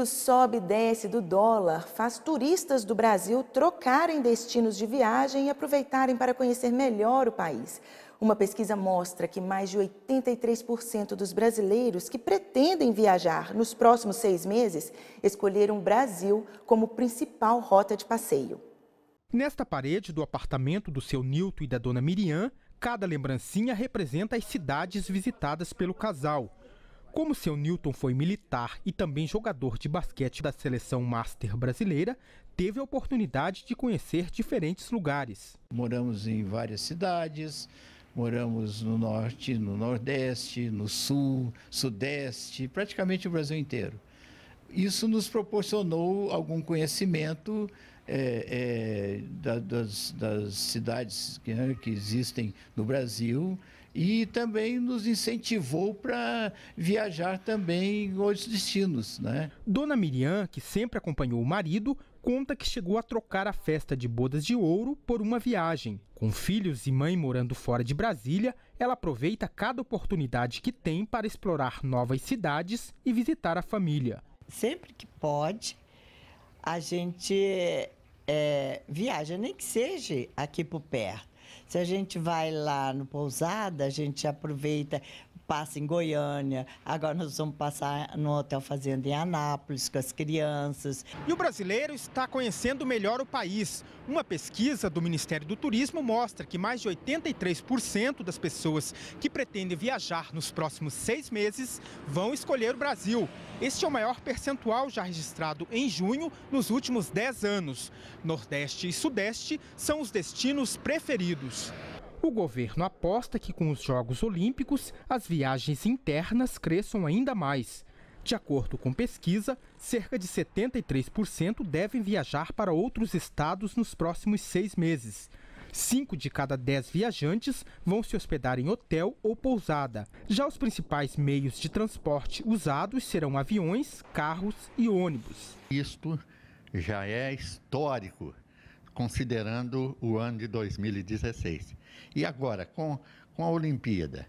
o sobe e desce do dólar faz turistas do Brasil trocarem destinos de viagem e aproveitarem para conhecer melhor o país. Uma pesquisa mostra que mais de 83% dos brasileiros que pretendem viajar nos próximos seis meses escolheram o Brasil como principal rota de passeio. Nesta parede do apartamento do seu Nilton e da dona Miriam, cada lembrancinha representa as cidades visitadas pelo casal. Como seu Newton foi militar e também jogador de basquete da seleção master brasileira, teve a oportunidade de conhecer diferentes lugares. Moramos em várias cidades, moramos no norte, no nordeste, no sul, sudeste, praticamente o Brasil inteiro. Isso nos proporcionou algum conhecimento é, é, da, das, das, cidades que, né, que existem no Brasil e também nos incentivou para viajar também em outros destinos. Né? Dona Miriam, que sempre acompanhou o marido, conta que chegou a trocar a festa de bodas de ouro por uma viagem. Com filhos e mãe morando fora de Brasília, ela aproveita cada oportunidade que tem para explorar novas cidades e visitar a família. Sempre que pode, a gente é, viaja, nem que seja aqui por perto. Se a gente vai lá no Pousada, a gente aproveita passa em Goiânia, agora nós vamos passar no Hotel Fazenda em Anápolis com as crianças. E o brasileiro está conhecendo melhor o país. Uma pesquisa do Ministério do Turismo mostra que mais de 83% das pessoas que pretendem viajar nos próximos seis meses vão escolher o Brasil. Este é o maior percentual já registrado em junho nos últimos 10 anos. Nordeste e Sudeste são os destinos preferidos. O governo aposta que com os Jogos Olímpicos as viagens internas cresçam ainda mais. De acordo com pesquisa, cerca de 73% devem viajar para outros estados nos próximos seis meses. Cinco de cada dez viajantes vão se hospedar em hotel ou pousada. Já os principais meios de transporte usados serão aviões, carros e ônibus. Isto já é histórico considerando o ano de 2016. E agora, com, com a Olimpíada,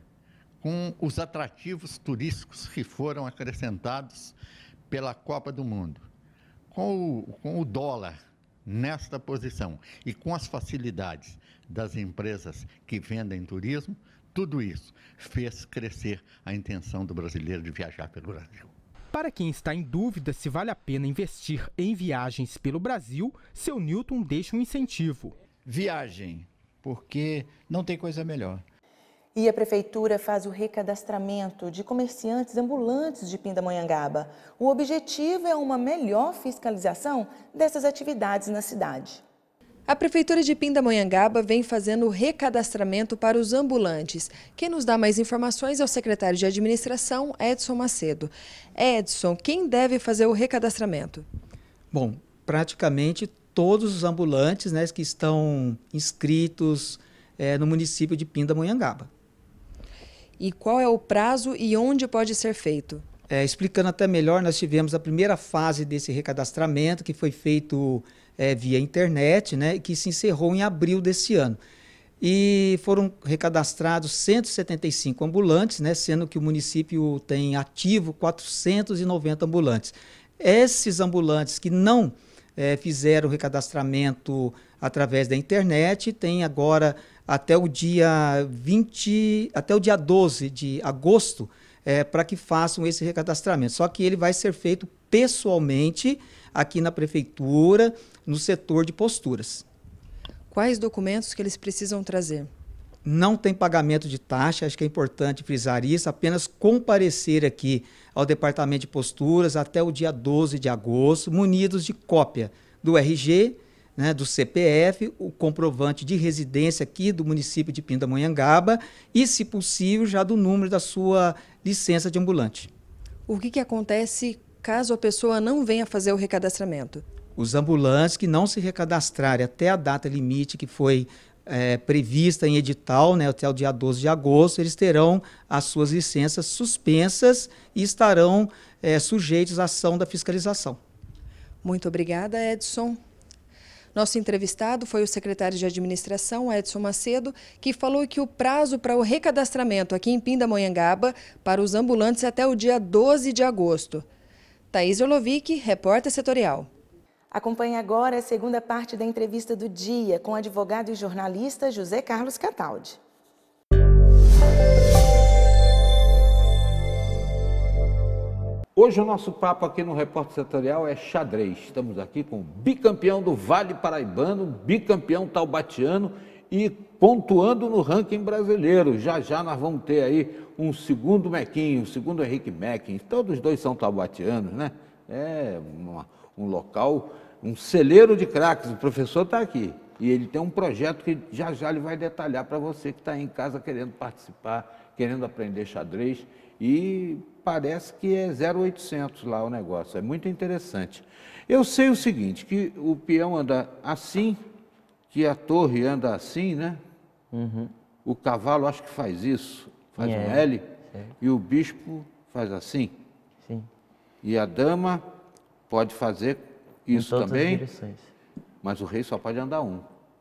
com os atrativos turísticos que foram acrescentados pela Copa do Mundo, com o, com o dólar nesta posição e com as facilidades das empresas que vendem turismo, tudo isso fez crescer a intenção do brasileiro de viajar pelo Brasil. Para quem está em dúvida se vale a pena investir em viagens pelo Brasil, seu Newton deixa um incentivo. Viagem, porque não tem coisa melhor. E a prefeitura faz o recadastramento de comerciantes ambulantes de Pindamonhangaba. O objetivo é uma melhor fiscalização dessas atividades na cidade. A Prefeitura de Pindamonhangaba vem fazendo o recadastramento para os ambulantes. Quem nos dá mais informações é o secretário de Administração, Edson Macedo. Edson, quem deve fazer o recadastramento? Bom, praticamente todos os ambulantes né, que estão inscritos é, no município de Pindamonhangaba. E qual é o prazo e onde pode ser feito? É, explicando até melhor, nós tivemos a primeira fase desse recadastramento, que foi feito é, via internet, né, que se encerrou em abril desse ano. E foram recadastrados 175 ambulantes, né, sendo que o município tem ativo 490 ambulantes. Esses ambulantes que não é, fizeram o recadastramento através da internet têm agora até o dia 20, até o dia 12 de agosto, é, para que façam esse recadastramento. Só que ele vai ser feito pessoalmente aqui na prefeitura, no setor de posturas. Quais documentos que eles precisam trazer? Não tem pagamento de taxa, acho que é importante frisar isso, apenas comparecer aqui ao Departamento de Posturas até o dia 12 de agosto, munidos de cópia do RG, né, do CPF, o comprovante de residência aqui do município de Pindamonhangaba e, se possível, já do número da sua licença de ambulante. O que, que acontece caso a pessoa não venha fazer o recadastramento? Os ambulantes que não se recadastrarem até a data limite que foi é, prevista em edital, né, até o dia 12 de agosto, eles terão as suas licenças suspensas e estarão é, sujeitos à ação da fiscalização. Muito obrigada, Edson. Nosso entrevistado foi o secretário de Administração, Edson Macedo, que falou que o prazo para o recadastramento aqui em Pindamonhangaba para os ambulantes é até o dia 12 de agosto. Thaís Olovic, repórter setorial. Acompanhe agora a segunda parte da entrevista do dia com o advogado e jornalista José Carlos Cataldi. Hoje o nosso papo aqui no Repórter Setorial é xadrez. Estamos aqui com o bicampeão do Vale Paraibano, bicampeão taubatiano e pontuando no ranking brasileiro. Já já nós vamos ter aí um segundo Mequinho, um segundo Henrique Mequinho. Todos os dois são taubatianos, né? É uma, um local, um celeiro de craques. O professor está aqui. E ele tem um projeto que já já ele vai detalhar para você que está em casa querendo participar querendo aprender xadrez e parece que é 0,800 lá o negócio, é muito interessante. Eu sei o seguinte, que o peão anda assim, que a torre anda assim, né? Uhum. O cavalo acho que faz isso, faz um é, L, e o bispo faz assim. Sim. E a dama pode fazer isso também, mas o rei só pode andar um.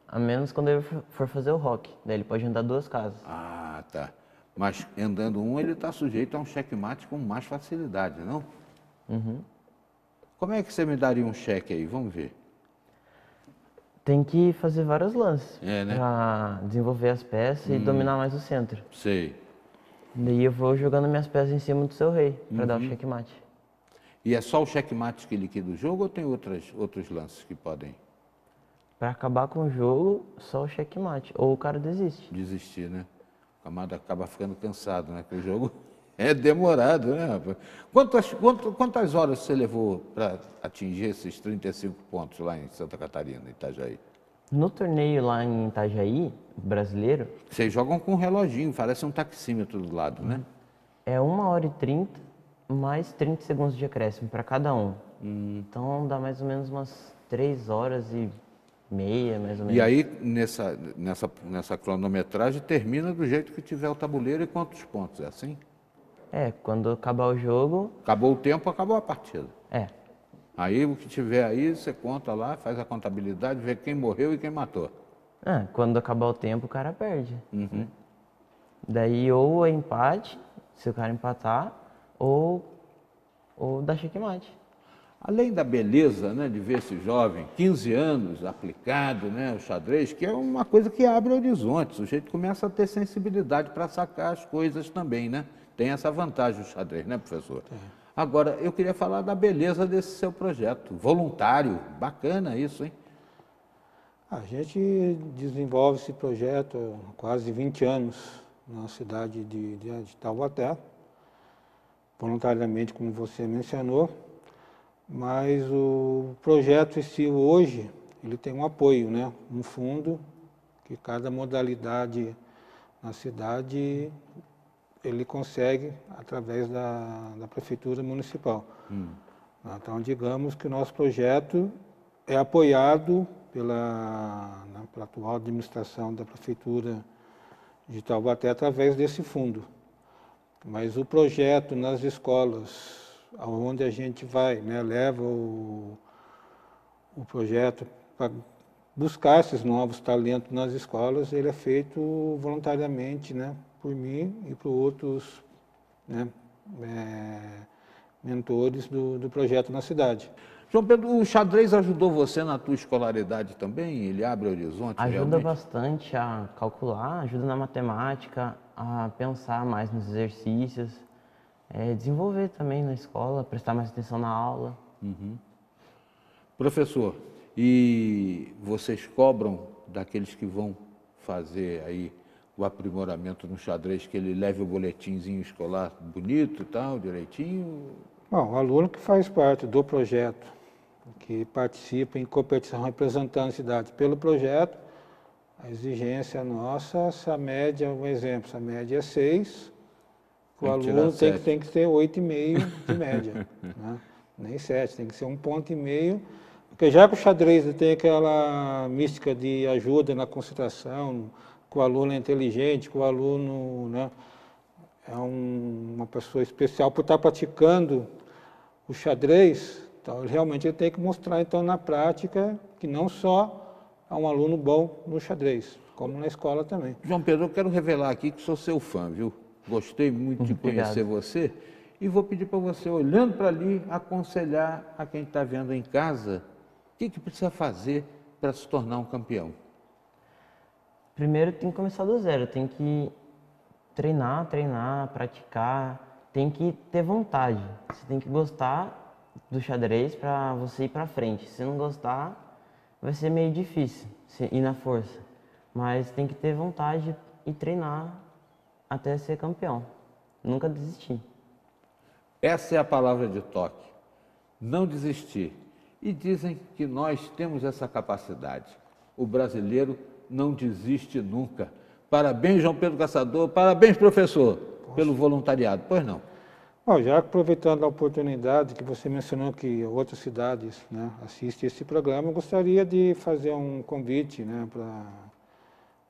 A menos quando ele for fazer o rock, daí ele pode andar duas casas. Ah, tá. Mas andando um, ele está sujeito a um checkmate com mais facilidade, não? Uhum. Como é que você me daria um cheque aí? Vamos ver. Tem que fazer vários lances é, né? para desenvolver as peças hum. e dominar mais o centro. Sei. Daí eu vou jogando minhas peças em cima do seu rei para uhum. dar o uhum. checkmate. E é só o checkmate que liquida o jogo ou tem outras, outros lances que podem? Para acabar com o jogo, só o checkmate. Ou o cara desiste. Desistir, né? O Camada acaba ficando cansado, né? o jogo é demorado, né, rapaz? Quantas, quantas, quantas horas você levou para atingir esses 35 pontos lá em Santa Catarina, em Itajaí? No torneio lá em Itajaí, brasileiro. Vocês jogam com um reloginho, parece um taxímetro do lado, né? É 1 hora e 30, mais 30 segundos de acréscimo para cada um. Hum. Então dá mais ou menos umas 3 horas e meia, mais ou menos. E aí, nessa, nessa, nessa cronometragem, termina do jeito que tiver o tabuleiro e quantos pontos? É assim? É, quando acabar o jogo. Acabou o tempo, acabou a partida. É. Aí o que tiver aí, você conta lá, faz a contabilidade, vê quem morreu e quem matou. Ah, quando acabar o tempo, o cara perde. Uhum. Daí ou é empate, se o cara empatar, ou, ou dá checkmate. Além da beleza né, de ver esse jovem, 15 anos, aplicado, né, o xadrez, que é uma coisa que abre horizontes, o sujeito começa a ter sensibilidade para sacar as coisas também, né? Tem essa vantagem o xadrez, né, professor? É. Agora, eu queria falar da beleza desse seu projeto, voluntário, bacana isso, hein? A gente desenvolve esse projeto há quase 20 anos na cidade de, de, de Taubaté, voluntariamente, como você mencionou, mas o projeto estivo hoje, ele tem um apoio, né? um fundo que cada modalidade na cidade ele consegue através da, da prefeitura municipal. Hum. Então, digamos que o nosso projeto é apoiado pela, né, pela atual administração da prefeitura de Taubaté através desse fundo. Mas o projeto nas escolas aonde a gente vai, né, leva o, o projeto para buscar esses novos talentos nas escolas, ele é feito voluntariamente, né, por mim e por outros né, é, mentores do, do projeto na cidade. João Pedro, o xadrez ajudou você na tua escolaridade também? Ele abre horizonte? Ajuda realmente? bastante a calcular, ajuda na matemática, a pensar mais nos exercícios é, desenvolver também na escola, prestar mais atenção na aula. Uhum. Professor, e vocês cobram daqueles que vão fazer aí o aprimoramento no xadrez, que ele leve o boletimzinho escolar bonito e tal, direitinho? Bom, o aluno que faz parte do projeto, que participa em competição representando a cidade pelo projeto, a exigência nossa, essa média, um exemplo, essa média é 6, o tem aluno tem que, tem que ter 8,5 de média, né? nem 7, tem que ser um ponto e meio, porque já que o xadrez tem aquela mística de ajuda na concentração, que o aluno é inteligente, que o aluno né, é um, uma pessoa especial por estar praticando o xadrez, então realmente ele tem que mostrar então na prática que não só é um aluno bom no xadrez, como na escola também. João Pedro, eu quero revelar aqui que sou seu fã, viu? Gostei muito de uhum, conhecer Obrigado. você e vou pedir para você, olhando para ali, aconselhar a quem está vendo em casa o que, que precisa fazer para se tornar um campeão. Primeiro tem que começar do zero, tem que treinar, treinar, praticar, tem que ter vontade. Você tem que gostar do xadrez para você ir para frente. Se não gostar, vai ser meio difícil ir na força. Mas tem que ter vontade e treinar até ser campeão. Nunca desisti. Essa é a palavra de toque. Não desistir. E dizem que nós temos essa capacidade. O brasileiro não desiste nunca. Parabéns, João Pedro Caçador. Parabéns, professor, Poxa. pelo voluntariado. Pois não. Bom, já aproveitando a oportunidade que você mencionou que outras cidades né, assistem esse programa, eu gostaria de fazer um convite né, para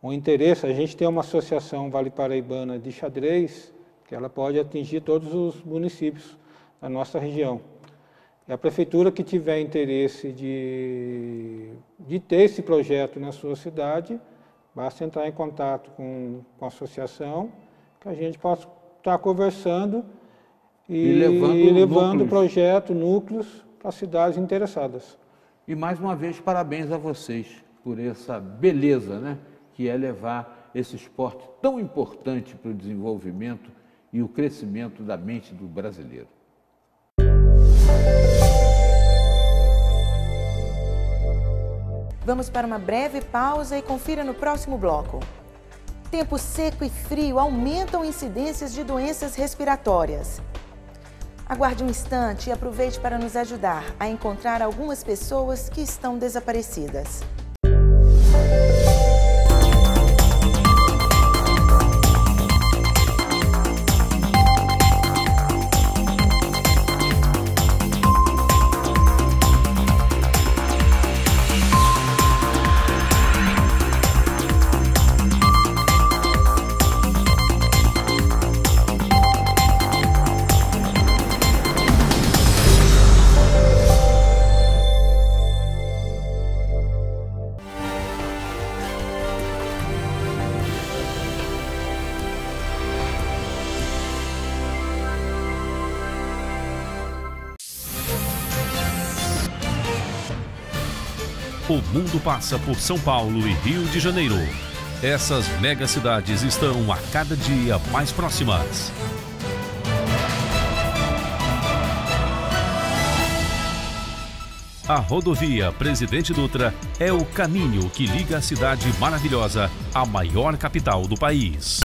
um interesse. A gente tem uma associação Vale Paraibana de xadrez, que ela pode atingir todos os municípios da nossa região. E é a prefeitura que tiver interesse de, de ter esse projeto na sua cidade, basta entrar em contato com, com a associação, que a gente possa estar conversando e, e levando, e levando o projeto, núcleos, para cidades interessadas. E mais uma vez, parabéns a vocês por essa beleza, né? que é levar esse esporte tão importante para o desenvolvimento e o crescimento da mente do brasileiro. Vamos para uma breve pausa e confira no próximo bloco. Tempo seco e frio aumentam incidências de doenças respiratórias. Aguarde um instante e aproveite para nos ajudar a encontrar algumas pessoas que estão desaparecidas. o mundo passa por São Paulo e Rio de Janeiro. Essas megacidades estão a cada dia mais próximas. A rodovia Presidente Dutra é o caminho que liga a cidade maravilhosa à maior capital do país.